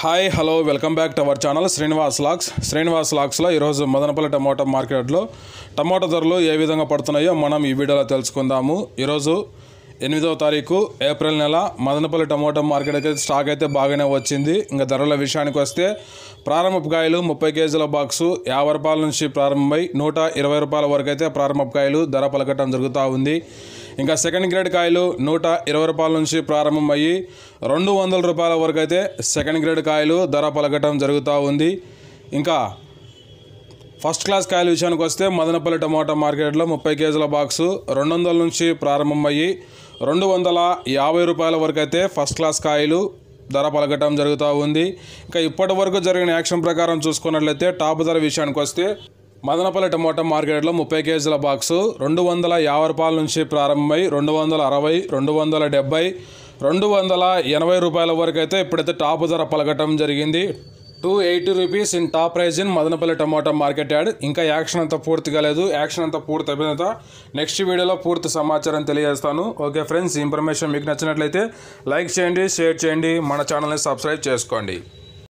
hi hello welcome back to our channel Srinivas Lax Srinivas లాక్స్లో ఈరోజు Madanapalle tomato మార్కెట్లో టమాటో ధరలు ఏ విధంగా పడుతున్నాయో మనం ఈ వీడియోలో తెలుసుకుందాము ఈరోజు ఎనిమిదవ తారీఖు ఏప్రిల్ నెల మదనపల్లి టమాటో మార్కెట్ అయితే స్టాక్ అయితే బాగానే వచ్చింది ఇంకా ధరల విషయానికి వస్తే కాయలు ముప్పై కేజీల బాక్సు యాభై రూపాయల నుంచి ప్రారంభమై నూట ఇరవై రూపాయల వరకు అయితే కాయలు ధర పలకటం జరుగుతూ ఉంది ఇంకా సెకండ్ గ్రేడ్ కాయలు నూట ఇరవై రూపాయల నుంచి ప్రారంభమయ్యి రెండు వందల రూపాయల వరకు అయితే సెకండ్ గ్రేడ్ కాయలు ధర పలకటం జరుగుతూ ఉంది ఇంకా ఫస్ట్ క్లాస్ కాయల విషయానికి వస్తే మదనపల్లి టమాటా మార్కెట్లో ముప్పై కేజీల బాక్సు రెండు వందల నుంచి ప్రారంభమయ్యి రెండు వందల యాభై రూపాయల వరకు అయితే ఫస్ట్ క్లాస్ కాయలు ధర పలకటం జరుగుతూ ఉంది ఇంకా ఇప్పటి వరకు జరిగిన యాక్షన్ ప్రకారం చూసుకున్నట్లయితే టాప్ ధర విషయానికి వస్తే మదనపల్లి టమోటా మార్కెట్లో ముప్పై కేజీల బాక్సు రెండు వందల యాభై రూపాయల నుంచి ప్రారంభమై రెండు వందల అరవై రెండు వందల డెబ్బై రెండు వందల ఎనభై రూపాయల వరకు అయితే ఇప్పుడైతే టాప్ ధర పలకటం జరిగింది two eighty rupees in top price in Madanapalle tomato market yard ఇంకా యాక్షన్ అంతా పూర్తి కాలేదు యాక్షన్ అంతా పూర్తి అయిపోయిన నెక్స్ట్ వీడియోలో పూర్తి సమాచారం తెలియజేస్తాను ఓకే ఫ్రెండ్స్ ఇన్ఫర్మేషన్ మీకు నచ్చినట్లయితే లైక్ చేయండి షేర్ చేయండి మన ఛానల్ని సబ్స్క్రైబ్ చేసుకోండి